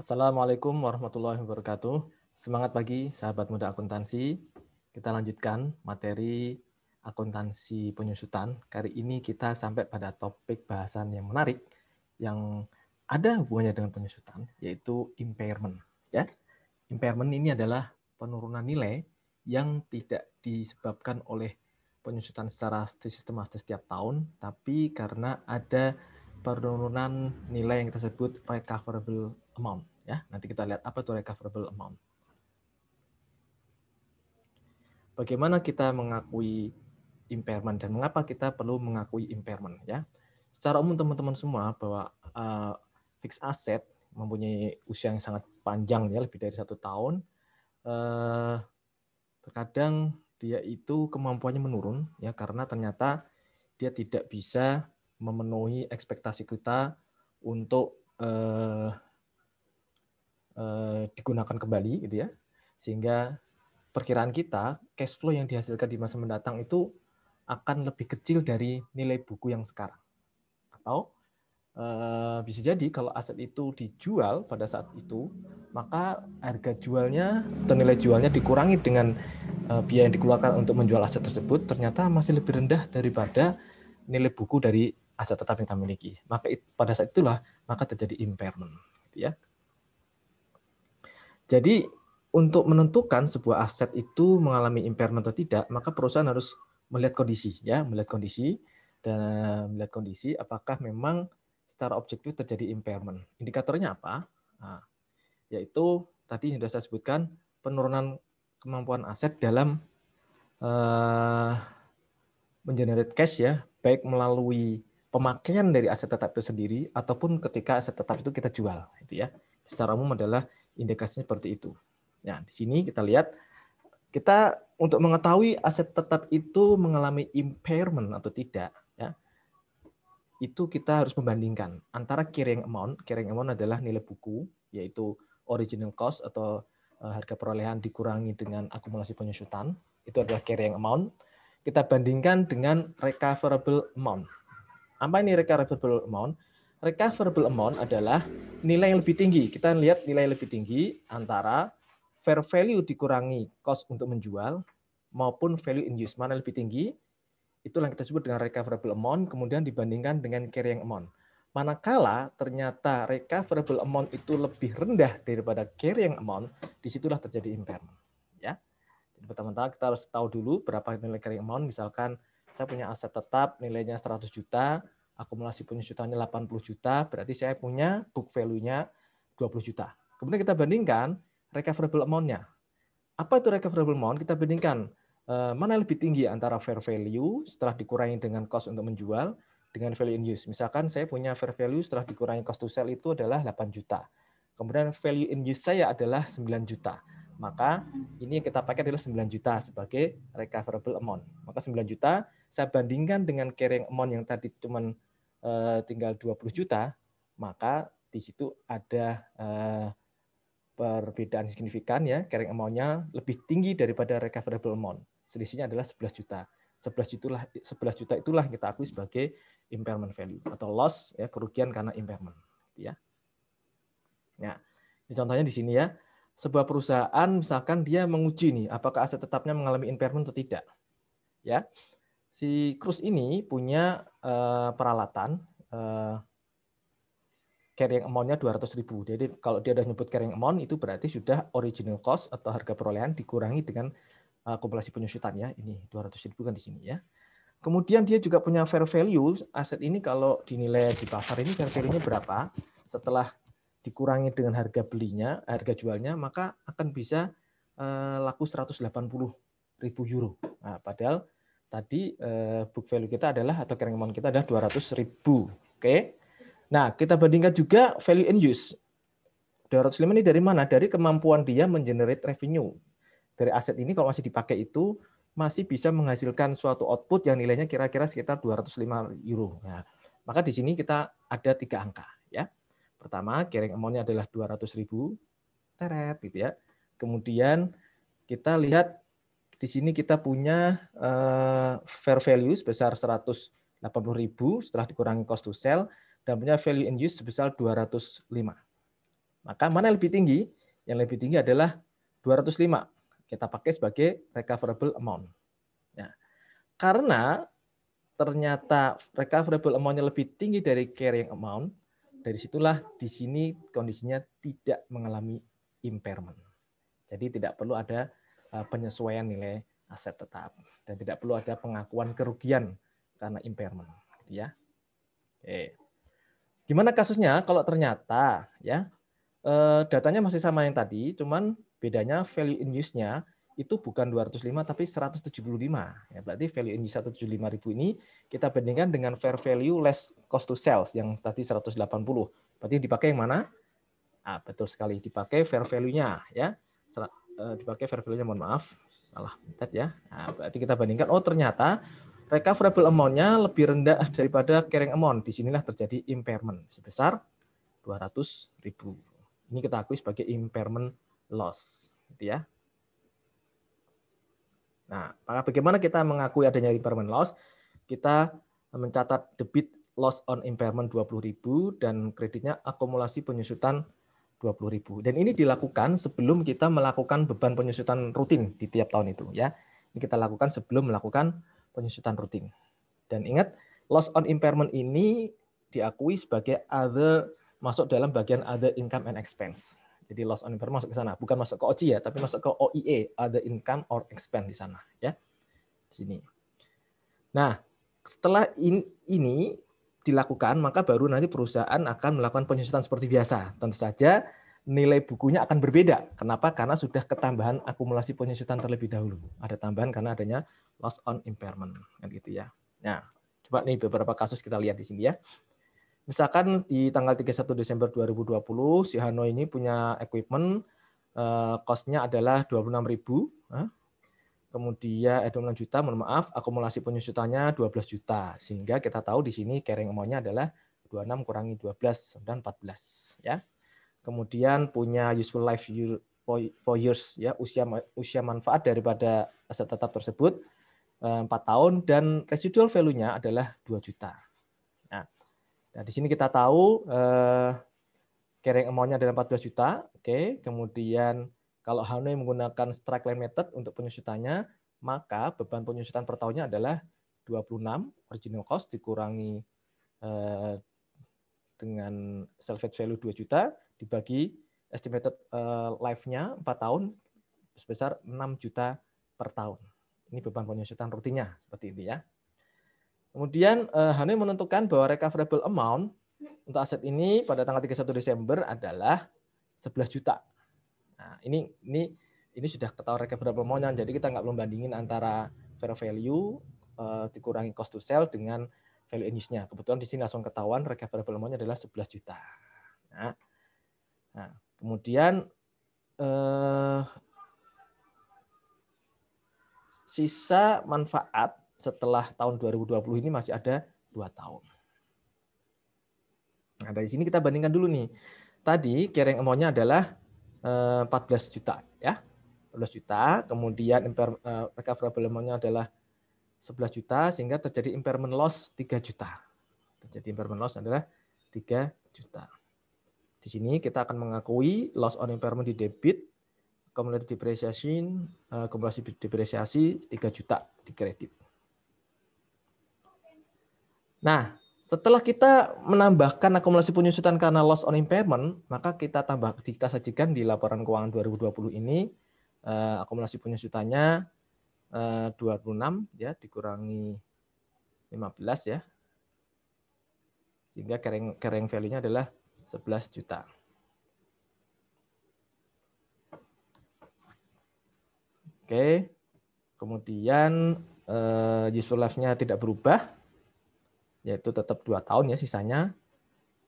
Assalamualaikum warahmatullahi wabarakatuh. Semangat pagi sahabat muda akuntansi. Kita lanjutkan materi akuntansi penyusutan. Kali ini kita sampai pada topik bahasan yang menarik yang ada hubungannya dengan penyusutan yaitu impairment ya. Impairment ini adalah penurunan nilai yang tidak disebabkan oleh penyusutan secara sistematis setiap tahun, tapi karena ada penurunan nilai yang kita sebut recoverable amount. Ya, nanti kita lihat apa itu recoverable amount. Bagaimana kita mengakui impairment dan mengapa kita perlu mengakui impairment ya. Secara umum teman-teman semua bahwa uh, fixed asset mempunyai usia yang sangat panjang ya lebih dari satu tahun. Uh, terkadang dia itu kemampuannya menurun ya karena ternyata dia tidak bisa memenuhi ekspektasi kita untuk eh, Eh, digunakan kembali gitu ya sehingga perkiraan kita cash flow yang dihasilkan di masa mendatang itu akan lebih kecil dari nilai buku yang sekarang atau eh, bisa jadi kalau aset itu dijual pada saat itu maka harga jualnya atau nilai jualnya dikurangi dengan eh, biaya yang dikeluarkan untuk menjual aset tersebut ternyata masih lebih rendah daripada nilai buku dari aset tetap yang kami miliki maka pada saat itulah maka terjadi impairment gitu ya jadi untuk menentukan sebuah aset itu mengalami impairment atau tidak, maka perusahaan harus melihat kondisi ya, melihat kondisi dan eh, melihat kondisi apakah memang secara objektif terjadi impairment. Indikatornya apa? Nah, yaitu tadi sudah saya sebutkan penurunan kemampuan aset dalam uh, mengenerate cash ya, baik melalui pemakaian dari aset tetap itu sendiri ataupun ketika aset tetap itu kita jual, itu ya. Secara umum adalah Indikasinya seperti itu. Nah, di sini kita lihat kita untuk mengetahui aset tetap itu mengalami impairment atau tidak, ya, itu kita harus membandingkan antara carrying amount. Carrying amount adalah nilai buku, yaitu original cost atau eh, harga perolehan dikurangi dengan akumulasi penyusutan. Itu adalah carrying amount. Kita bandingkan dengan recoverable amount. Apa ini recoverable amount? recoverable amount adalah nilai yang lebih tinggi. Kita lihat nilai yang lebih tinggi antara fair value dikurangi cost untuk menjual maupun value in use. Mana yang lebih tinggi? Itulah yang kita sebut dengan recoverable amount, kemudian dibandingkan dengan carrying amount. Manakala ternyata recoverable amount itu lebih rendah daripada carrying amount, disitulah terjadi impairment. Ya. Jadi pertama-tama kita harus tahu dulu berapa nilai carrying amount. Misalkan saya punya aset tetap nilainya 100 juta, akumulasi punya jutaan 80 juta, berarti saya punya book value-nya 20 juta. Kemudian kita bandingkan recoverable amount-nya. Apa itu recoverable amount? Kita bandingkan eh, mana lebih tinggi antara fair value setelah dikurangi dengan cost untuk menjual dengan value in use. Misalkan saya punya fair value setelah dikurangi cost to sell itu adalah 8 juta. Kemudian value in use saya adalah 9 juta. Maka ini yang kita pakai adalah 9 juta sebagai recoverable amount. Maka 9 juta saya bandingkan dengan carrying amount yang tadi cuma Eh, tinggal 20 juta, maka di situ ada eh, perbedaan signifikan ya, carrying amount-nya lebih tinggi daripada recoverable amount. Selisihnya adalah 11 juta. 11 juta 11 juta itulah yang kita akui sebagai impairment value atau loss ya kerugian karena impairment gitu ya. Ya. Ini contohnya di sini ya. Sebuah perusahaan misalkan dia menguji nih apakah aset tetapnya mengalami impairment atau tidak. Ya si Cruz ini punya uh, peralatan uh, carrying amount-nya 200 ribu. Jadi kalau dia sudah nyebut carrying amount, itu berarti sudah original cost atau harga perolehan dikurangi dengan uh, eh, kumulasi penyusutannya. Ini 200 ribu kan di sini ya. Kemudian dia juga punya fair value. Aset ini kalau dinilai di pasar ini fair value-nya berapa? Setelah dikurangi dengan harga belinya, harga jualnya, maka akan bisa laku 180 ribu euro. Nah, padahal tadi eh, book value kita adalah atau carrying amount kita adalah 200 ribu. Oke. Okay? Nah, kita bandingkan juga value in use. 205 ini dari mana? Dari kemampuan dia mengenerate revenue. Dari aset ini kalau masih dipakai itu masih bisa menghasilkan suatu output yang nilainya kira-kira sekitar 205 euro. Nah, maka di sini kita ada tiga angka ya. Pertama, carrying amount-nya adalah 200.000 teret gitu ya. Kemudian kita lihat di sini kita punya eh, fair value sebesar 180.000 setelah dikurangi cost to sell dan punya value in use sebesar 205. Maka mana yang lebih tinggi? Yang lebih tinggi adalah 205. Kita pakai sebagai recoverable amount. Ya. Karena ternyata recoverable amount-nya lebih tinggi dari carrying amount, dari situlah di sini kondisinya tidak mengalami impairment. Jadi tidak perlu ada Eh, penyesuaian nilai aset tetap dan tidak perlu ada pengakuan kerugian karena impairment gitu ya. Oke. Gimana kasusnya kalau ternyata ya eh, datanya masih sama yang tadi cuman bedanya value in use-nya itu bukan 205 tapi 175. Ya, berarti value in use ribu ini kita bandingkan dengan fair value less cost to sales yang tadi 180. Berarti dipakai yang mana? Ah, betul sekali dipakai fair value-nya ya. Eh, dipakai fair mohon maaf salah pencet ya. Nah, berarti kita bandingkan oh ternyata recoverable amount-nya lebih rendah daripada carrying amount. Di sinilah terjadi impairment sebesar 200.000. Ini kita akui sebagai impairment loss, gitu ya. Nah, maka bagaimana kita mengakui adanya impairment loss? Kita mencatat debit loss on impairment 20.000 dan kreditnya akumulasi penyusutan 20.000. Dan ini dilakukan sebelum kita melakukan beban penyusutan rutin di tiap tahun itu ya. Ini kita lakukan sebelum melakukan penyusutan rutin. Dan ingat loss on impairment ini diakui sebagai other masuk dalam bagian other income and expense. Jadi loss on impairment masuk ke sana, bukan masuk ke OCI ya, tapi masuk ke OIE, other income or expense di sana ya. Di sini. Nah, setelah ini dilakukan, maka baru nanti perusahaan akan melakukan penyusutan seperti biasa. Tentu saja nilai bukunya akan berbeda. Kenapa? Karena sudah ketambahan akumulasi penyusutan terlebih dahulu. Ada tambahan karena adanya loss on impairment, kan gitu ya. Nah, coba nih beberapa kasus kita lihat di sini ya. Misalkan di tanggal 31 Desember 2020, si Hanoi ini punya equipment, eh, cost-nya adalah 26.000, Kemudian eh 26 juta, mohon maaf, akumulasi penyusutannya 12 juta. Sehingga kita tahu di sini carrying amount-nya adalah 26 kurangi 12 dan 14 ya. Kemudian punya useful life year, for years ya, usia usia manfaat daripada aset tetap tersebut 4 eh, tahun dan residual value-nya adalah 2 juta. Nah, nah di sini kita tahu eh, carrying amount-nya adalah 14 juta, oke. Okay. Kemudian kalau Hanoi menggunakan strike line method untuk penyusutannya, maka beban penyusutan per tahunnya adalah 26 original cost dikurangi eh, dengan salvage value 2 juta dibagi estimated eh, life-nya 4 tahun sebesar 6 juta per tahun. Ini beban penyusutan rutinnya seperti ini ya. Kemudian eh, Hanoi menentukan bahwa recoverable amount untuk aset ini pada tanggal 31 Desember adalah 11 juta Nah, ini ini ini sudah ketahuan recoverable amount jadi kita nggak membandingin antara fair value uh, dikurangi cost to sell dengan value in use-nya. Kebetulan di sini langsung ketahuan recoverable amount adalah 11 juta. Nah, nah kemudian eh, sisa manfaat setelah tahun 2020 ini masih ada dua tahun. Nah, dari sini kita bandingkan dulu nih. Tadi carrying amount adalah 14 eh, juta ya. 14 juta, kemudian impair, eh, recoverable amount-nya adalah 11 juta sehingga terjadi impairment loss 3 juta. Terjadi impairment loss adalah 3 juta. Di sini kita akan mengakui loss on impairment di debit, cumulative depreciation, uh, depresiasi 3 juta di kredit. Nah, setelah kita menambahkan akumulasi penyusutan karena loss on impairment, maka kita tambah kita sajikan di laporan keuangan 2020 ini uh, akumulasi penyusutannya eh, uh, 26 ya dikurangi 15 ya. Sehingga kering kering value-nya adalah 11 juta. Oke. Kemudian uh, useful life-nya tidak berubah yaitu tetap dua tahun ya sisanya.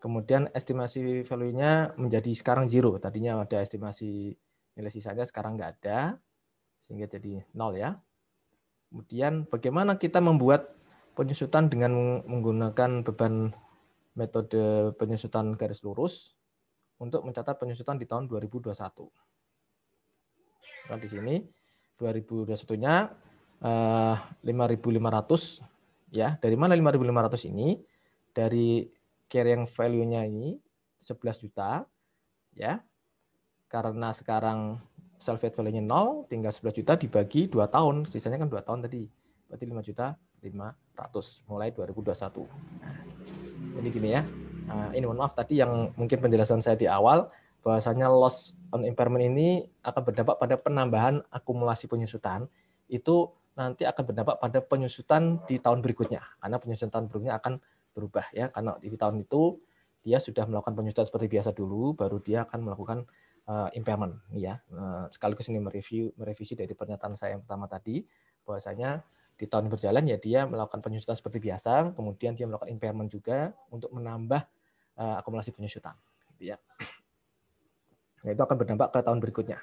Kemudian estimasi value-nya menjadi sekarang zero. Tadinya ada estimasi nilai sisanya sekarang nggak ada, sehingga jadi nol ya. Kemudian bagaimana kita membuat penyusutan dengan menggunakan beban metode penyusutan garis lurus untuk mencatat penyusutan di tahun 2021. Nah, di sini 2021-nya 5.500 eh, ya dari mana 5.500 ini dari carrying value-nya ini 11 juta ya karena sekarang salvage value-nya nol, tinggal 11 juta dibagi 2 tahun sisanya kan 2 tahun tadi berarti 5 juta 500 mulai 2021 jadi gini ya nah, ini mohon maaf tadi yang mungkin penjelasan saya di awal bahwasanya loss on impairment ini akan berdampak pada penambahan akumulasi penyusutan itu nanti akan berdampak pada penyusutan di tahun berikutnya karena penyusutan tahun berikutnya akan berubah ya karena di tahun itu dia sudah melakukan penyusutan seperti biasa dulu baru dia akan melakukan uh, impairment ya uh, sekaligus ini mereview merevisi dari pernyataan saya yang pertama tadi bahwasanya di tahun berjalan ya dia melakukan penyusutan seperti biasa kemudian dia melakukan impairment juga untuk menambah uh, akumulasi penyusutan gitu ya nah, itu akan berdampak ke tahun berikutnya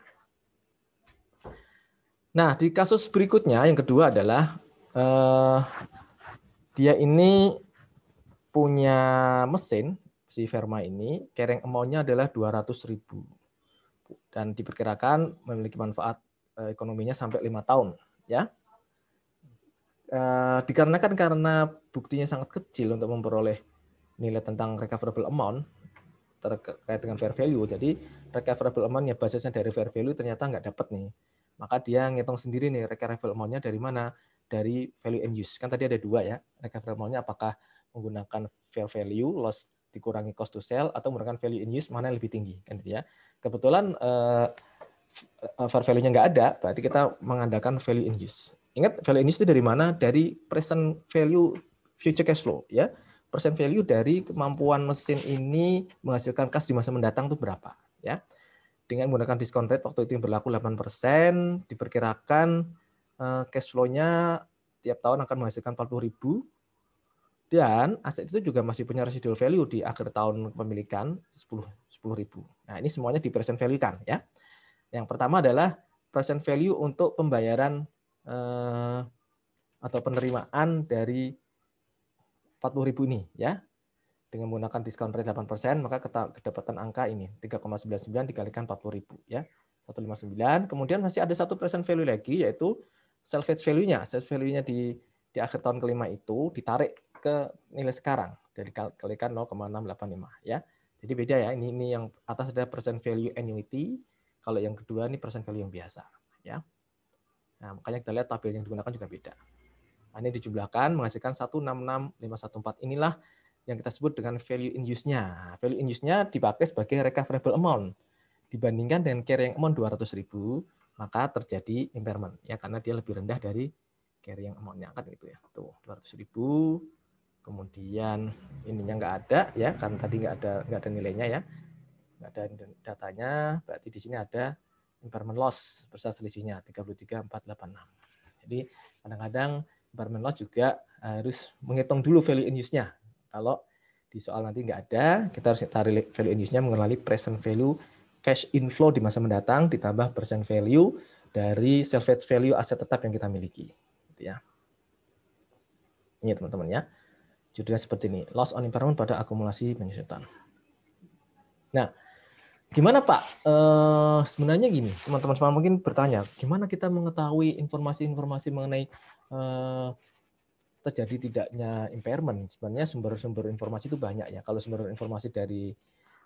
Nah, di kasus berikutnya yang kedua adalah eh, dia ini punya mesin si Verma ini, carrying amount-nya adalah ribu dan diperkirakan memiliki manfaat eh, ekonominya sampai lima tahun, ya. Eh, dikarenakan karena buktinya sangat kecil untuk memperoleh nilai tentang recoverable amount terkait dengan fair value, jadi recoverable amount ya basisnya dari fair value ternyata nggak dapat nih maka dia ngitung sendiri nih recoverable amount-nya dari mana? Dari value and use. Kan tadi ada dua ya, recoverable amount-nya apakah menggunakan fair value, loss dikurangi cost to sell, atau menggunakan value and use, mana yang lebih tinggi. Kan gitu ya. Kebetulan eh, eh, fair value-nya nggak ada, berarti kita mengandalkan value and use. Ingat value and use itu dari mana? Dari present value future cash flow ya. Present value dari kemampuan mesin ini menghasilkan cash di masa mendatang itu berapa ya dengan menggunakan diskon rate waktu itu yang berlaku 8%, diperkirakan eh, cash flow-nya tiap tahun akan menghasilkan 40 ribu. Dan aset itu juga masih punya residual value di akhir tahun pemilikan 10, 10 ribu. Nah ini semuanya di present value kan ya. Yang pertama adalah present value untuk pembayaran eh, atau penerimaan dari 40 ribu ini ya dengan menggunakan diskon rate 8%, maka kedapatan angka ini 3,99 dikalikan 40.000 ya. 159. Kemudian masih ada satu present value lagi yaitu salvage value-nya. Salvage value-nya di di akhir tahun kelima itu ditarik ke nilai sekarang dari kalikan 0,685 ya. Jadi beda ya. Ini ini yang atas ada present value annuity, kalau yang kedua ini present value yang biasa ya. Nah, makanya kita lihat tabel yang digunakan juga beda. Nah, ini dijumlahkan menghasilkan 166514. Inilah yang kita sebut dengan value in use-nya. Value in use-nya dipakai sebagai recoverable amount. Dibandingkan dengan carrying amount 200.000, maka terjadi impairment ya karena dia lebih rendah dari carrying amount-nya kan gitu ya. Tuh, 200.000 kemudian ininya nggak ada ya karena tadi nggak ada nggak ada nilainya ya. Nggak ada datanya, berarti di sini ada impairment loss besar selisihnya 33.486. Jadi kadang-kadang impairment loss juga harus menghitung dulu value in use-nya kalau di soal nanti nggak ada, kita harus tarik value in use-nya mengenali present value cash inflow di masa mendatang ditambah present value dari salvage value aset tetap yang kita miliki. Gitu ya. Ini ya, teman-teman ya. Judulnya seperti ini, loss on impairment pada akumulasi penyusutan. Nah, gimana Pak? E, sebenarnya gini, teman-teman semua mungkin bertanya, gimana kita mengetahui informasi-informasi mengenai e, terjadi tidaknya impairment sebenarnya sumber-sumber informasi itu banyak ya kalau sumber informasi dari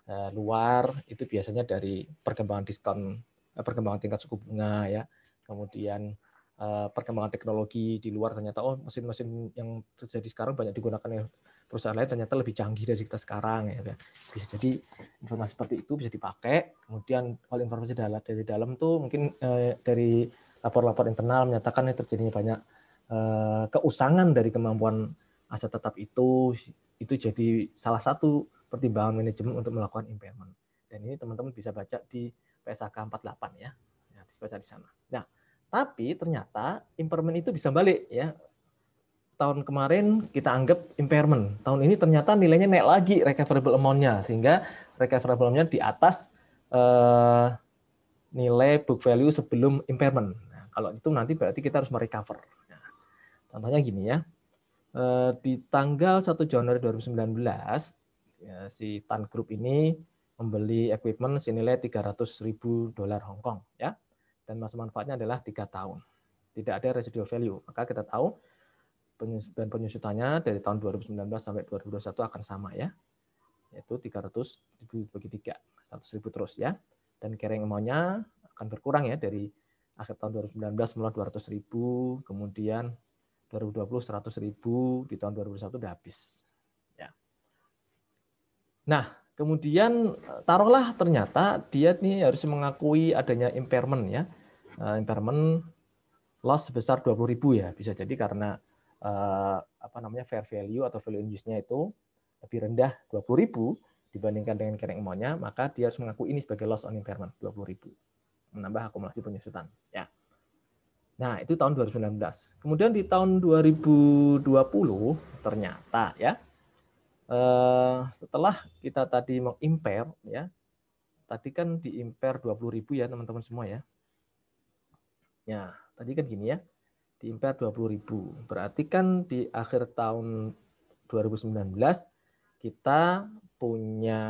eh, luar itu biasanya dari perkembangan diskon eh, perkembangan tingkat suku bunga ya kemudian eh, perkembangan teknologi di luar ternyata oh mesin-mesin yang terjadi sekarang banyak digunakan oleh perusahaan lain ternyata lebih canggih dari kita sekarang ya kan. bisa jadi informasi seperti itu bisa dipakai kemudian kalau informasi dari dalam tuh mungkin dari lapor-lapor internal menyatakan terjadinya banyak Eh, keusangan dari kemampuan aset tetap itu itu jadi salah satu pertimbangan manajemen untuk melakukan impairment. Dan ini teman-teman bisa baca di PSAK 48 ya. ya baca di sana. Nah, tapi ternyata impairment itu bisa balik ya. Tahun kemarin kita anggap impairment. Tahun ini ternyata nilainya naik lagi recoverable amount-nya sehingga recoverable amount-nya di atas eh, nilai book value sebelum impairment. Nah, kalau itu nanti berarti kita harus merecover Contohnya gini ya, eh, di tanggal 1 Januari 2019 ya, si Tan Group ini membeli equipment senilai ribu dolar Hong Kong ya. Dan masa manfaatnya adalah tiga tahun. Tidak ada residual value. Maka kita tahu penyusutan penyusutannya dari tahun 2019 sampai 2021 akan sama ya. Yaitu ribu bagi 3, ribu terus ya. Dan carrying amount-nya akan berkurang ya dari akhir tahun 2019 mulai ribu, kemudian 2020 100 ribu, di tahun 2021 udah habis. Ya. Nah, kemudian eh, taruhlah ternyata dia nih harus mengakui adanya impairment ya. Uh, impairment loss sebesar 20 ribu ya, bisa jadi karena uh, apa namanya fair value atau value in use-nya itu lebih rendah 20 ribu dibandingkan dengan carrying amount-nya, maka dia harus mengakui ini sebagai loss on impairment 20 ribu menambah akumulasi penyusutan. Ya. Nah, itu tahun 2019. Kemudian di tahun 2020 ternyata ya eh, setelah kita tadi mengimpair ya. Tadi kan diimpair 20.000 ya teman-teman semua ya. Ya, tadi kan gini ya. Diimpair 20.000. Berarti kan di akhir tahun 2019 kita punya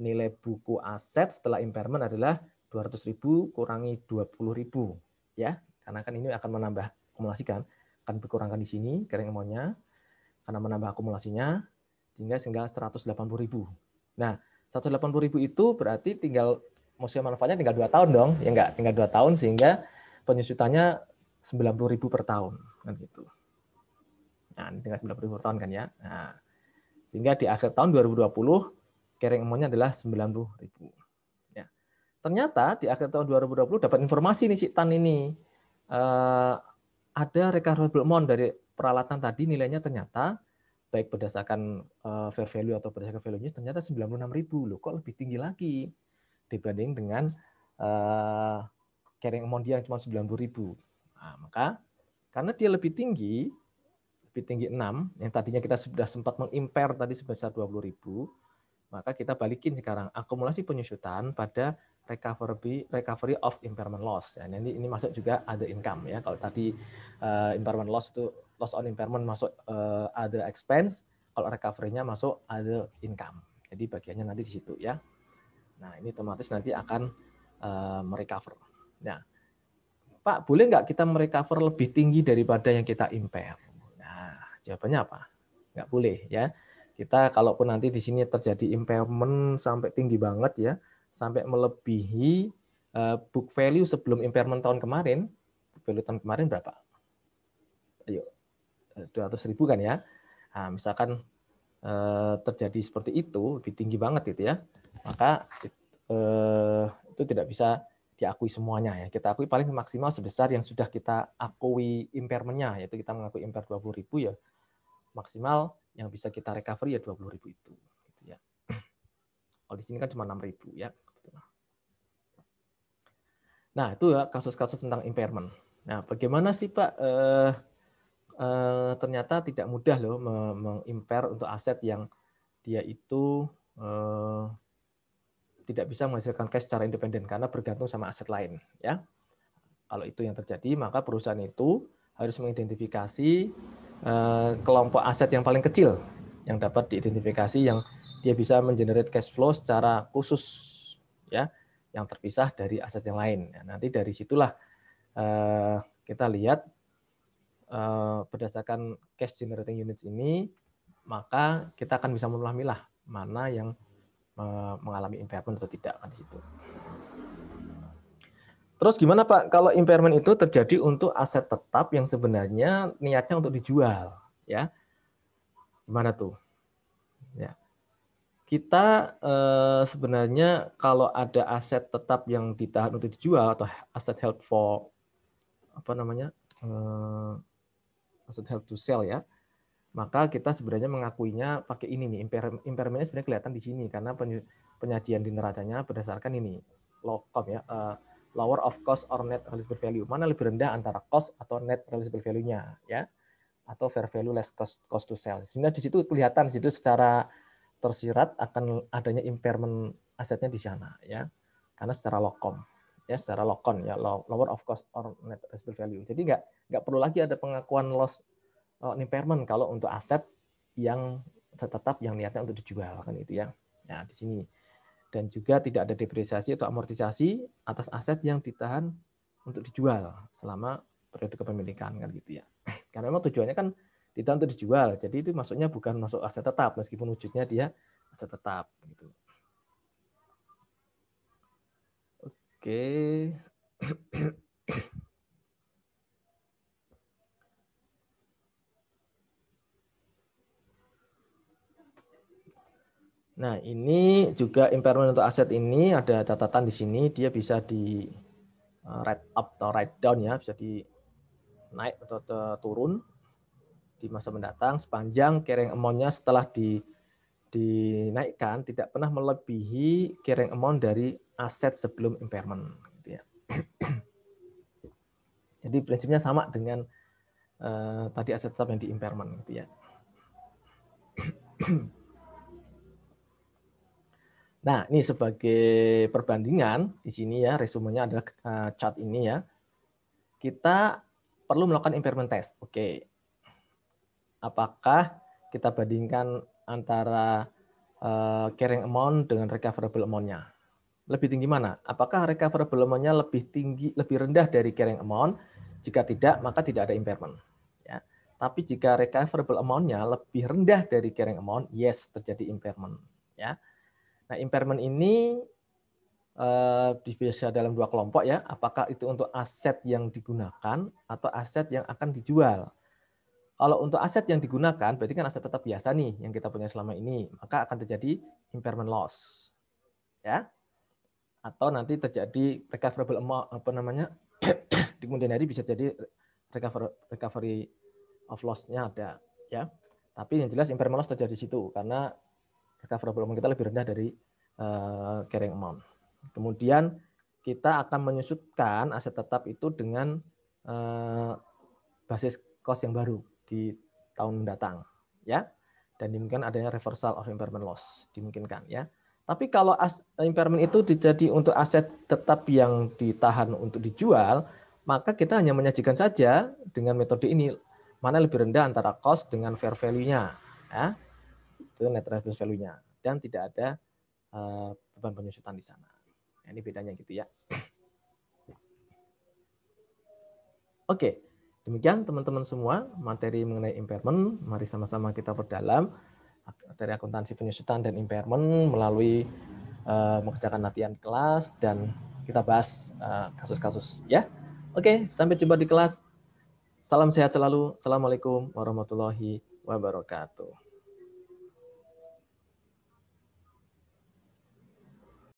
nilai buku aset setelah impairment adalah 200.000 kurangi 20.000 ya. Karena kan ini akan menambah akumulasi kan? akan dikurangkan di sini kering emonya, karena menambah akumulasinya, tinggal sehingga 180 ribu. Nah, 180 ribu itu berarti tinggal musim manfaatnya tinggal dua tahun dong, ya enggak, tinggal dua tahun sehingga penyusutannya 90 ribu per tahun kan gitu. Nah, ini tinggal 90 ribu per tahun kan ya. Nah, sehingga di akhir tahun 2020 carrying amount-nya adalah 90 ribu. Ya. Ternyata di akhir tahun 2020 dapat informasi nih si Tan ini uh, ada recoverable amount dari peralatan tadi nilainya ternyata baik berdasarkan uh, eh, fair value atau berdasarkan value nya ternyata 96.000 loh kok lebih tinggi lagi dibanding dengan uh, carrying amount dia yang cuma 90.000. Nah, maka karena dia lebih tinggi lebih tinggi 6 yang tadinya kita sudah sempat mengimpair tadi sebesar 20.000 maka kita balikin sekarang akumulasi penyusutan pada recovery recovery of impairment loss. Ya, nanti ini masuk juga ada income ya. Kalau tadi uh, impairment loss itu loss on impairment masuk uh, eh, ada expense, kalau recovery-nya masuk ada income. Jadi bagiannya nanti di situ ya. Nah ini otomatis nanti akan uh, merecover. Nah, Pak boleh nggak kita merecover lebih tinggi daripada yang kita impair? Nah jawabannya apa? Nggak boleh ya. Kita kalaupun nanti di sini terjadi impairment sampai tinggi banget ya, sampai melebihi eh, book value sebelum impairment tahun kemarin. Book value tahun kemarin berapa? Ayo, 200 eh, ribu kan ya. Nah, misalkan eh, terjadi seperti itu, lebih tinggi banget gitu ya, maka itu tidak bisa diakui semuanya ya. Kita akui paling maksimal sebesar yang sudah kita akui impairmentnya, yaitu kita mengakui impair 20 ribu ya, maksimal yang bisa kita recovery ya 20 ribu itu. Gitu ya. Kalau di sini kan cuma 6 ribu ya. Nah, itu ya kasus-kasus tentang impairment. Nah, bagaimana sih Pak eh, eh, ternyata tidak mudah loh mengimpair untuk aset yang dia itu eh, tidak bisa menghasilkan cash secara independen karena bergantung sama aset lain, ya. Kalau itu yang terjadi, maka perusahaan itu harus mengidentifikasi eh, kelompok aset yang paling kecil yang dapat diidentifikasi yang dia bisa mengenerate cash flow secara khusus, ya yang terpisah dari aset yang lain. Nah, nanti dari situlah eh, kita lihat eh, berdasarkan cash generating units ini, maka kita akan bisa memilah-milah mana yang eh, mengalami impairment atau tidak kan di situ. Terus gimana Pak kalau impairment itu terjadi untuk aset tetap yang sebenarnya niatnya untuk dijual, ya? Gimana tuh? Ya kita eh, sebenarnya kalau ada aset tetap yang ditahan untuk dijual atau aset held for apa namanya eh, aset held to sell ya, maka kita sebenarnya mengakuinya pakai ini nih impairmentnya sebenarnya kelihatan di sini karena penyajian di neracanya berdasarkan ini cost ya eh, lower of cost or net realizable value mana lebih rendah antara cost atau net realizable value-nya ya atau fair value less cost cost to sell. Sehingga di situ kelihatan di situ secara tersirat akan adanya impairment asetnya di sana ya karena secara lokom ya secara lokon ya lower of cost or net residual value jadi nggak nggak perlu lagi ada pengakuan loss uh, impairment kalau untuk aset yang tetap yang niatnya untuk dijual kan itu ya nah di sini dan juga tidak ada depresiasi atau amortisasi atas aset yang ditahan untuk dijual selama periode kepemilikan kan gitu ya karena memang tujuannya kan Ditita untuk dijual. Jadi itu masuknya bukan masuk aset tetap meskipun wujudnya dia aset tetap gitu. Oke. Nah, ini juga impairment untuk aset ini ada catatan di sini dia bisa di eh, write up atau write down ya, bisa di naik atau turun di masa mendatang sepanjang carrying amount-nya setelah di, dinaikkan tidak pernah melebihi carrying amount dari aset sebelum impairment. Gitu ya. Jadi prinsipnya sama dengan uh, tadi aset tetap yang di impairment. Gitu ya. Nah, ini sebagai perbandingan di sini ya, resumenya adalah eh, chart ini ya. Kita perlu melakukan impairment test. Oke, apakah kita bandingkan antara uh, carrying amount dengan recoverable amount-nya. Lebih tinggi mana? Apakah recoverable amount-nya lebih tinggi, lebih rendah dari carrying amount? Jika tidak, maka tidak ada impairment. Ya. Tapi jika recoverable amount-nya lebih rendah dari carrying amount, yes, terjadi impairment. Ya. Nah, impairment ini eh, bisa dalam dua kelompok ya. Apakah itu untuk aset yang digunakan atau aset yang akan dijual? Kalau untuk aset yang digunakan, berarti kan aset tetap biasa nih yang kita punya selama ini, maka akan terjadi impairment loss. Ya. Atau nanti terjadi recoverable amount apa namanya? di kemudian hari bisa jadi recovery of loss ada, ya. Tapi yang jelas impairment loss terjadi di situ karena recoverable amount kita lebih rendah dari uh, carrying amount. Kemudian kita akan menyusutkan aset tetap itu dengan uh, basis cost yang baru di tahun mendatang, ya. Dan dimungkinkan adanya reversal of impairment loss, dimungkinkan ya. Tapi kalau impairment itu dijadi untuk aset tetap yang ditahan untuk dijual, maka kita hanya menyajikan saja dengan metode ini mana lebih rendah antara cost dengan fair value-nya, ya. Itu net realizable value-nya dan tidak ada uh, beban penyusutan di sana. ini bedanya gitu ya. Oke. Okay. Demikian teman-teman semua materi mengenai impairment. Mari sama-sama kita perdalam materi akuntansi penyusutan dan impairment melalui uh, mengerjakan latihan kelas dan kita bahas eh, kasus-kasus uh, kasus -kasus, ya. Oke, sampai jumpa di kelas. Salam sehat selalu. Assalamualaikum warahmatullahi wabarakatuh.